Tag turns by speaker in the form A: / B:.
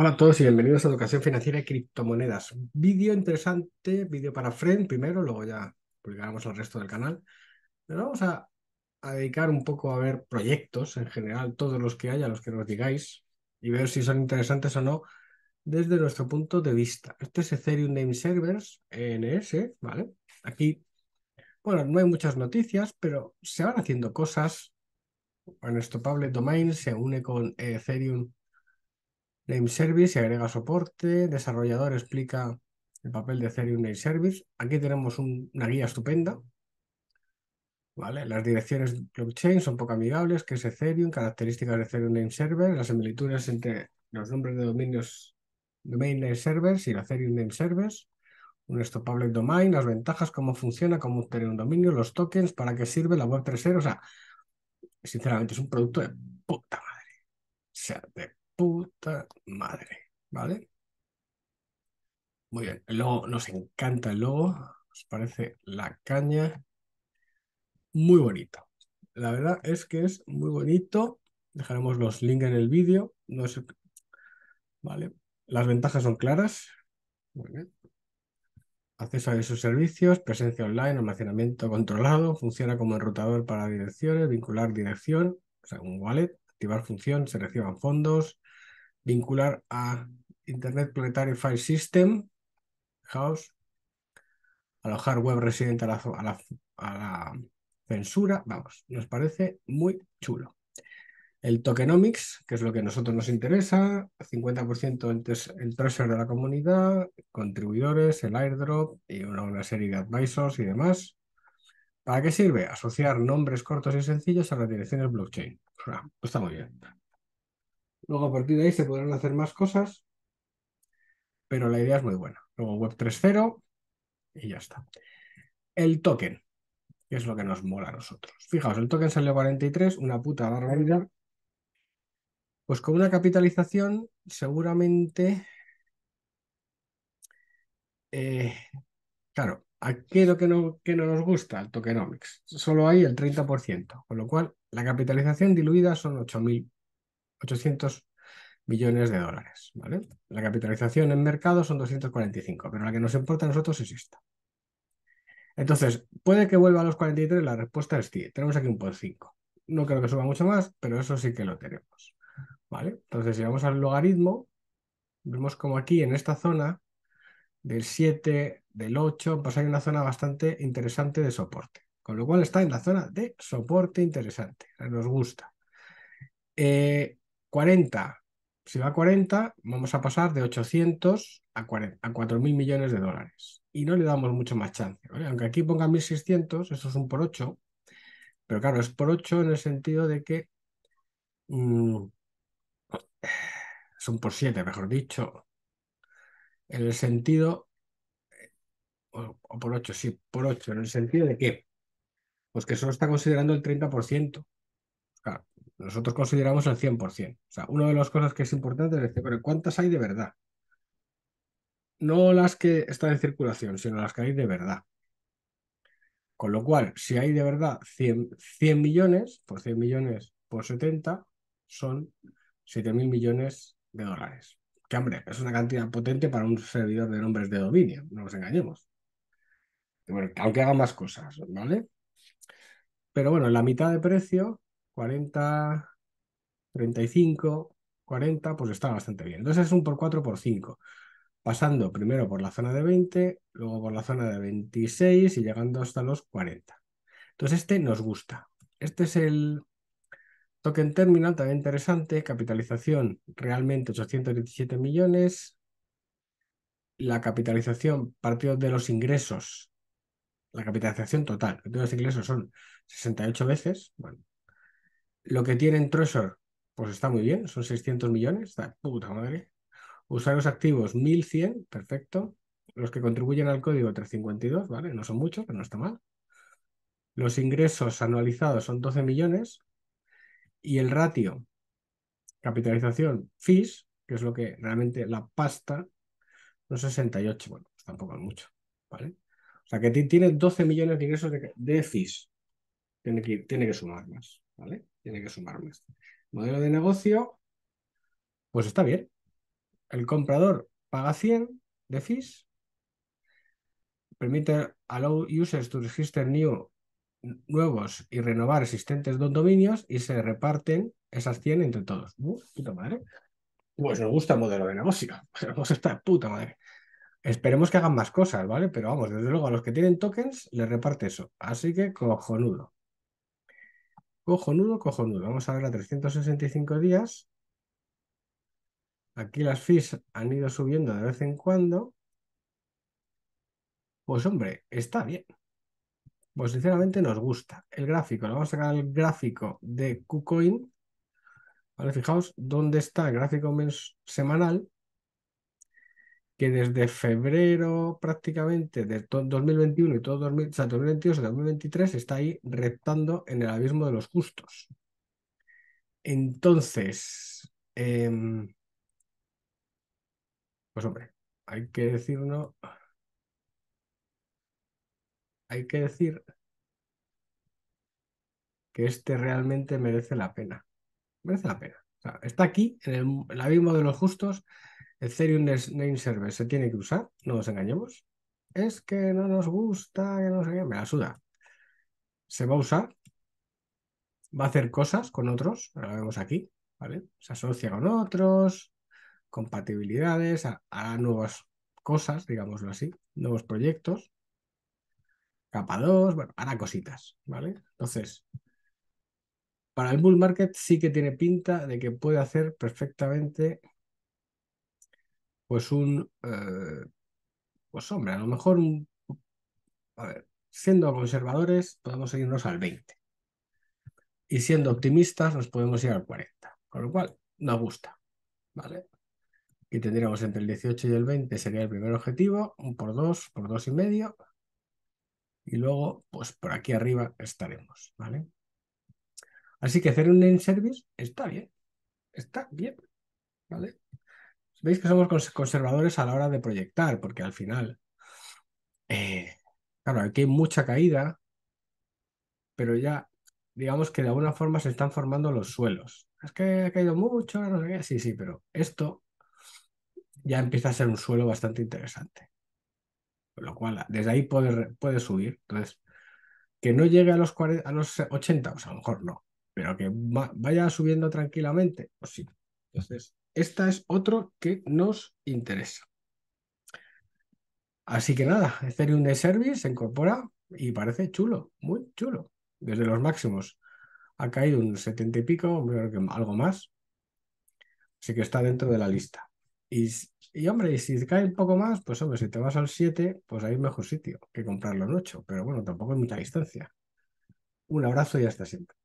A: Hola a todos y bienvenidos a Educación Financiera y Criptomonedas. Vídeo interesante, vídeo para Friend primero, luego ya publicaremos el resto del canal. Pero vamos a, dedicar un poco a ver proyectos en general, todos los que haya, los que nos digáis, y ver si son interesantes o no desde nuestro punto de vista. Este es Ethereum Name Servers, ENS, ¿vale? Aquí, bueno, no hay muchas noticias, pero se van haciendo cosas. nuestro Public Domain se une con Ethereum Name Service y agrega soporte. Desarrollador explica el papel de Ethereum Name Service. Aquí tenemos una guía estupenda. ¿Vale? Las direcciones blockchain son poco amigables, ¿Qué es Ethereum, características de Ethereum Name Server, las similitudes entre los nombres de dominios Domain Name Servers y la Ethereum Name Servers, un stopable domain, las ventajas, cómo funciona, cómo obtener un dominio, los tokens, para qué sirve la web 3.0. O sea, sinceramente es un producto de puta madre puta madre, ¿vale? Muy bien, el logo, nos encanta el logo, nos parece la caña, muy bonito. La verdad es que es muy bonito, dejaremos los links en el vídeo, no ¿vale? Las ventajas son claras, Acceso a esos servicios, presencia online, almacenamiento controlado, funciona como enrutador para direcciones, vincular dirección, o un wallet, activar función, se reciban fondos, vincular a Internet Planetary File System, fijaos, alojar web residente a la, censura, vamos, nos parece muy chulo. El tokenomics, que es lo que a nosotros nos interesa, 50% el, de la comunidad, contribuidores, el airdrop y una, serie de advisors y demás. ¿Para qué sirve? Asociar nombres cortos y sencillos a las direcciones blockchain. Pues pues está muy bien. Luego a partir de ahí se podrán hacer más cosas, pero la idea es muy buena. Luego Web 3.0 y ya está. El token, que es lo que nos mola a nosotros. Fijaos, el token salió 43, una puta barbaridad. Pues con una capitalización seguramente... Eh, claro, aquí que no, que no nos gusta, el tokenomics. Solo hay el 30%, con lo cual la capitalización diluida son 8.000 800 millones de dólares. ¿vale? La capitalización en mercado son 245, pero la que nos importa a nosotros es esta. Entonces, ¿puede que vuelva a los 43? La respuesta es sí. Tenemos aquí un por 5. No creo que suba mucho más, pero eso sí que lo tenemos. ¿Vale? Entonces, si vamos al logaritmo, vemos como aquí en esta zona del 7, del 8, pues hay una zona bastante interesante de soporte. Con lo cual está en la zona de soporte interesante. Nos gusta. Eh, 40, si va a 40, vamos a pasar de 800 a, 40, a 4.000 millones de dólares. Y no le damos mucho más chance. Aunque aquí ponga 1.600, eso es un por 8, pero claro, es por 8 en el sentido de que mm, Es un por 7, mejor dicho. En el sentido, o, por 8, sí, por 8, en el sentido de que, pues que solo está considerando el 30%. Claro, nosotros consideramos el 100%. O sea, una de las cosas que es importante es decir, pero ¿cuántas hay de verdad? No las que están en circulación, sino las que hay de verdad. Con lo cual, si hay de verdad 100, pues millones, por 100 millones por 70 son 7 mil millones de dólares. Que hombre, es una cantidad potente para un servidor de nombres de dominio, no nos engañemos. Bueno, aunque haga más cosas, ¿vale? Pero bueno, la mitad de precio 40, 35, 40, pues está bastante bien. Entonces es un por 4 por 5, pasando primero por la zona de 20, luego por la zona de 26 y llegando hasta los 40. Entonces este nos gusta. Este es el token terminal, también interesante, capitalización realmente 817 millones. La capitalización partido de los ingresos, la capitalización total de los ingresos son 68 veces, bueno, lo que tienen Treasure, pues está muy bien, son 600 millones, está puta madre. Usuarios activos, 1100, perfecto. Los que contribuyen al código, 352, ¿vale? No son muchos, pero no está mal. Los ingresos anualizados son 12 millones. Y el ratio, capitalización, FIS, que es lo que realmente la pasta, son 68, bueno, pues tampoco es mucho, ¿vale? O sea, que tiene 12 millones de ingresos de, FIS. Tiene que, tiene que sumar más. Tiene que sumarme un Modelo de negocio, pues está bien. El comprador paga 100 de fees, permite allow users to register new, nuevos y renovar existentes dominios y se reparten esas 100 entre todos. Uh, puta madre. Pues nos gusta el modelo de negocio. Pues está puta madre. Esperemos que hagan más cosas, ¿vale? Pero vamos, desde luego a los que tienen tokens les reparte eso. Así que cojonudo. Cojonudo, cojonudo. Vamos a ver a 365 días. Aquí las fees han ido subiendo de vez en cuando. Pues hombre, está bien. Pues sinceramente nos gusta. El gráfico, vamos a sacar el gráfico de KuCoin. Vale, fijaos dónde está el gráfico semanal que desde febrero prácticamente de 2021 y todo 2022 y 2023 está ahí reptando en el abismo de los justos. Entonces, em, pues hombre, hay que decir Hay que decir que este realmente merece la pena. Merece la pena. está aquí, en el abismo de los justos, Ethereum Name Server se tiene que usar, no nos engañemos. Es que no nos gusta, que no sé me la suda. Se va a usar, va a hacer cosas con otros, lo vemos aquí, ¿vale? Se asocia con otros, compatibilidades, hará nuevas cosas, digámoslo así, nuevos proyectos, capa 2, bueno, hará cositas, ¿vale? Entonces, para el bull market sí que tiene pinta de que puede hacer perfectamente pues un, eh, pues hombre, a lo mejor siendo conservadores podemos irnos al 20 y siendo optimistas nos podemos ir al 40, con lo cual nos gusta, ¿vale? Y tendríamos entre el 18 y el 20 sería el primer objetivo, un por dos, por dos y medio, y luego, pues por aquí arriba estaremos, ¿vale? Así que hacer un in service está bien, está bien, ¿vale? veis que somos conservadores a la hora de proyectar, porque al final, eh, claro, aquí hay mucha caída, pero ya digamos que de alguna forma se están formando los suelos. Es que ha caído mucho, no sé qué. Sí, sí, pero esto ya empieza a ser un suelo bastante interesante. Con lo cual, desde ahí puede, subir. Entonces, que no llegue a los, 40, a los 80, pues a lo mejor no, pero que vaya subiendo tranquilamente, pues sí. Entonces, esta es otro que nos interesa. Así que nada, Ethereum de Service se incorpora y parece chulo, muy chulo, desde los máximos. Ha caído un 70 y pico, creo que algo más. Así que está dentro de la lista. Y, hombre, si cae un poco más, pues hombre, si te vas al 7, pues hay mejor sitio que comprarlo en 8. Pero bueno, tampoco hay mucha distancia. Un abrazo y hasta siempre.